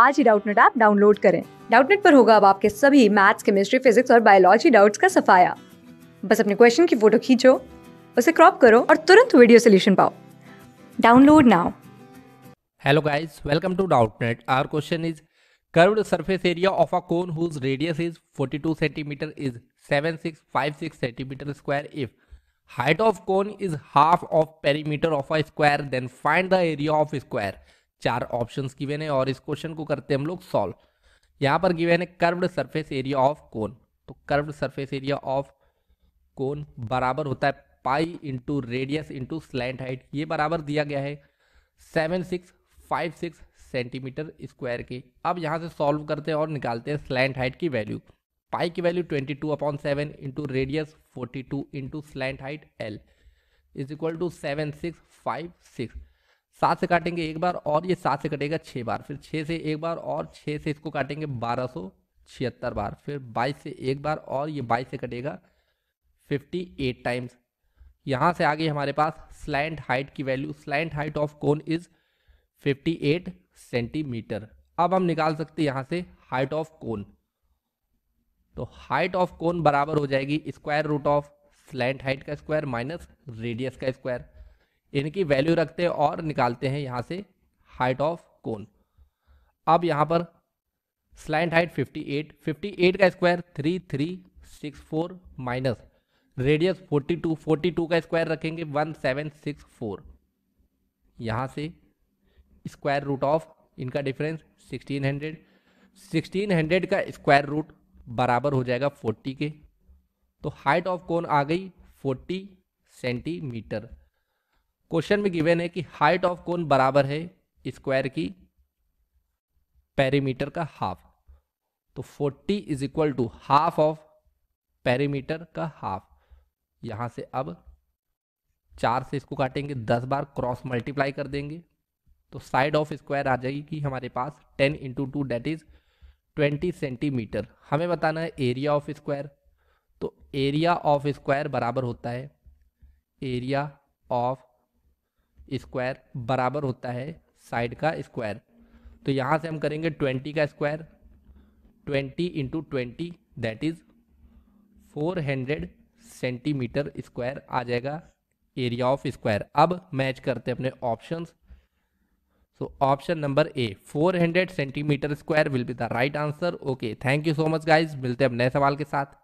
आज ही Doubtnut app download करें डाउटनेट पर होगा अब आपके सभी मैथ्स केमिस्ट्री फिजिक्स और बायोलॉजी डाउट्स का सफाया बस अपने क्वेश्चन की फोटो खींचो उसे क्रॉप करो और तुरंत वीडियो सोल्यूशन पाओ download now hello guys welcome to Doubtnut our question is curved surface area of a cone whose radius is 42 centimetre is 7656 centimetre square if height of cone is half of perimeter of a square then find the area of square चार options given है और इस question को करते हैं हम लोग solve यहाँ पर गिवेन है curved surface area of cone तो curved surface area of cone बराबर होता है pi into radius into slant height ये बराबर दिया गया है seven six five six centimetre square के अब यहाँ से सॉल्व करते हैं और निकालते हैं स्लैंड हाइट की वैल्यू पाई की value twenty two upon seven into radius forty two into slant height L is equal to seven six five six सात से काटेंगे एक बार और ये सात से कटेगा छः बार फिर छः से एक बार और छः से इसको काटेंगे बारह सौ छिहत्तर बार फिर बाईस से एक बार और ये बाईस से कटेगा फिफ्टी एट टाइम्स यहाँ से आगे हमारे पास स्लैंड हाइट की value slant height of cone is fifty eight centimetre अब हम निकाल सकते यहाँ से हाइट ऑफ कोन तो हाइट ऑफ कोन बराबर हो जाएगी square root of slant height का स्क्वायर माइनस रेडियस का स्क्वायर इनकी वैल्यू रखते हैं और निकालते हैं यहाँ से हाइट ऑफ कोन अब यहाँ पर स्लाइंट हाइट 58 58 का स्क्वायर 3364 माइनस रेडियस 42 42 का स्क्वायर रखेंगे 1764 यहाँ से स्क्वायर रूट ऑफ इनका डिफरेंस 1600 1600 का स्क्वायर रूट बराबर हो जाएगा 40 के तो हाइट ऑफ कोन आ गई 40 सेंटीमीटर क्वेश्चन में गिवन है कि हाइट ऑफ कोन बराबर है स्क्वायर की पेरीमीटर का हाफ तो 40 is equal to half of perimeter का हाफ यहां से अब चार से इसको काटेंगे दस बार क्रॉस मल्टीप्लाई कर देंगे तो साइड ऑफ स्क्वायर आ जाएगी हमारे पास ten into two that is twenty centimetre हमें बताना है एरिया ऑफ स्क्वायर तो एरिया ऑफ स्क्वायर बराबर होता है एरिया ऑफ स्क्वायर बराबर होता है साइड का स्क्वायर तो यहाँ से हम करेंगे ट्वेंटी का square twenty into twenty that is four hundred centimetre square आ जाएगा एरिया ऑफ स्क्वायर अब मैच करते हैं अपने options so option number A 400 centimetre square will be the right answer okay thank you so much guys मिलते हैं अब नए सवाल के साथ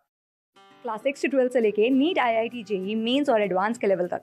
क्लास सिक्स से ट्वेल्थ से लेके NEET I I T JEE mains और एडवांस के लेवल तक